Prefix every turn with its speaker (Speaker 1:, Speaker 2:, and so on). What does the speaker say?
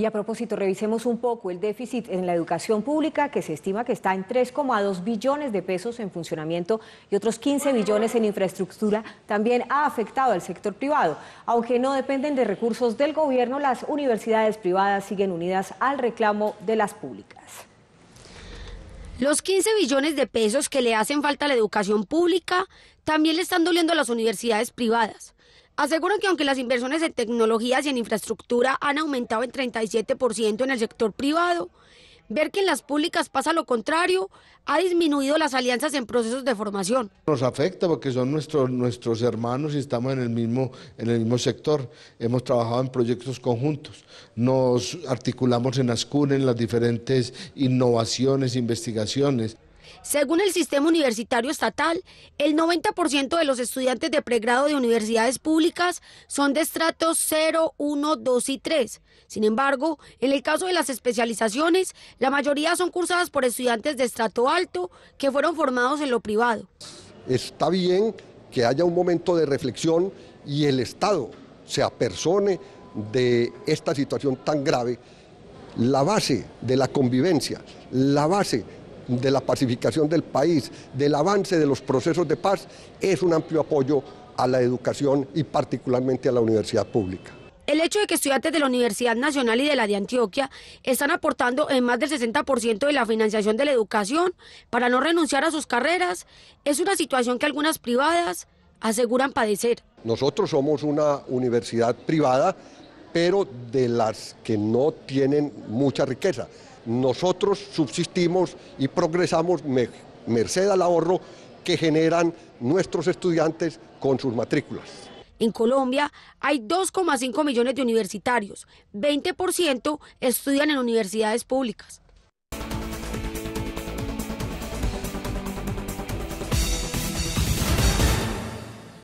Speaker 1: Y a propósito, revisemos un poco el déficit en la educación pública, que se estima que está en 3,2 billones de pesos en funcionamiento y otros 15 billones en infraestructura, también ha afectado al sector privado. Aunque no dependen de recursos del gobierno, las universidades privadas siguen unidas al reclamo de las públicas.
Speaker 2: Los 15 billones de pesos que le hacen falta a la educación pública también le están doliendo a las universidades privadas aseguran que aunque las inversiones en tecnologías y en infraestructura han aumentado en 37% en el sector privado, ver que en las públicas pasa lo contrario, ha disminuido las alianzas en procesos de formación.
Speaker 3: Nos afecta porque son nuestros, nuestros hermanos y estamos en el, mismo, en el mismo sector. Hemos trabajado en proyectos conjuntos, nos articulamos en ASCUN en las diferentes innovaciones, investigaciones.
Speaker 2: Según el sistema universitario estatal, el 90% de los estudiantes de pregrado de universidades públicas son de estratos 0, 1, 2 y 3. Sin embargo, en el caso de las especializaciones, la mayoría son cursadas por estudiantes de estrato alto que fueron formados en lo privado.
Speaker 4: Está bien que haya un momento de reflexión y el Estado se apersone de esta situación tan grave. La base de la convivencia, la base de la pacificación del país, del avance de los procesos de paz, es un amplio apoyo a la educación y particularmente a la universidad pública.
Speaker 2: El hecho de que estudiantes de la Universidad Nacional y de la de Antioquia están aportando en más del 60% de la financiación de la educación para no renunciar a sus carreras es una situación que algunas privadas aseguran padecer.
Speaker 4: Nosotros somos una universidad privada, pero de las que no tienen mucha riqueza nosotros subsistimos y progresamos merced al ahorro que generan nuestros estudiantes con sus matrículas.
Speaker 2: En Colombia hay 2,5 millones de universitarios, 20% estudian en universidades públicas.